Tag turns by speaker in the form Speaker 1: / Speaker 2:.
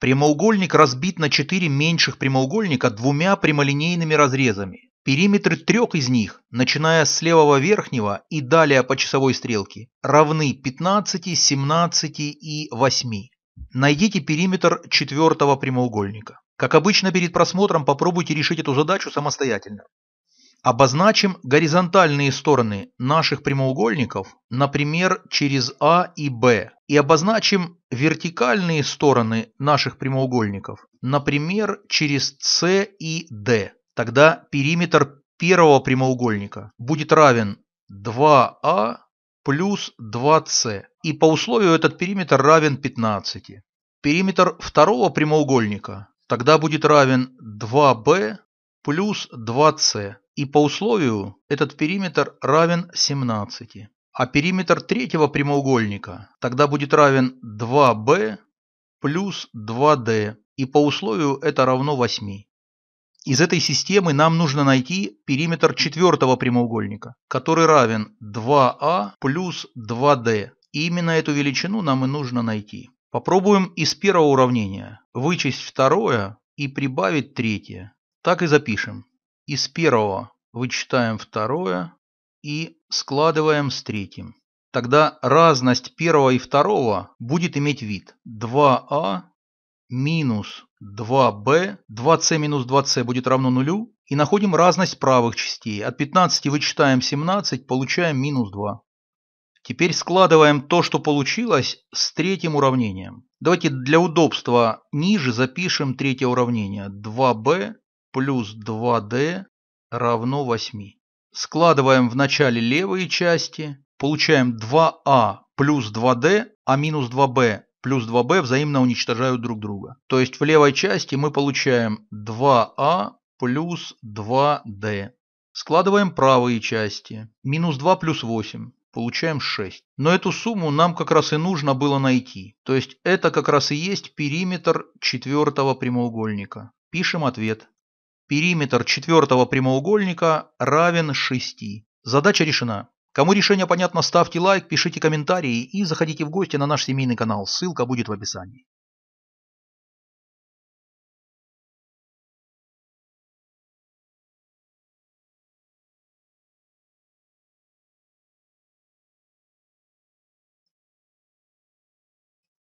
Speaker 1: Прямоугольник разбит на четыре меньших прямоугольника двумя прямолинейными разрезами. Периметры трех из них, начиная с левого верхнего и далее по часовой стрелке, равны 15, 17 и 8. Найдите периметр четвертого прямоугольника. Как обычно перед просмотром попробуйте решить эту задачу самостоятельно. Обозначим горизонтальные стороны наших прямоугольников, например, через А и Б, и обозначим вертикальные стороны наших прямоугольников, например, через С и Д. Тогда периметр первого прямоугольника будет равен 2А а плюс 2С, и по условию этот периметр равен 15. Периметр второго прямоугольника тогда будет равен 2b плюс 2c и по условию этот периметр равен 17. А периметр третьего прямоугольника тогда будет равен 2b плюс 2d, и по условию это равно 8. Из этой системы нам нужно найти периметр четвертого прямоугольника, который равен 2 a а плюс 2d. И именно эту величину нам и нужно найти. Попробуем из первого уравнения вычесть второе и прибавить третье. Так и запишем. Из первого вычитаем второе и складываем с третьим. Тогда разность первого и второго будет иметь вид 2а а минус 2b, 2c минус 2c будет равно нулю, и находим разность правых частей. От 15 вычитаем 17, получаем минус 2. Теперь складываем то, что получилось, с третьим уравнением. Давайте для удобства ниже запишем третье уравнение. 2b плюс 2d равно 8. Складываем в начале левые части, получаем 2а а плюс 2d, а минус 2b плюс 2b взаимно уничтожают друг друга. То есть в левой части мы получаем 2а а плюс 2d. Складываем правые части. Минус 2 плюс 8. Получаем 6. Но эту сумму нам как раз и нужно было найти. То есть это как раз и есть периметр четвертого прямоугольника. Пишем ответ. Периметр четвертого прямоугольника равен 6. Задача решена. Кому решение понятно, ставьте лайк, пишите комментарии и заходите в гости на наш семейный канал. Ссылка будет в описании.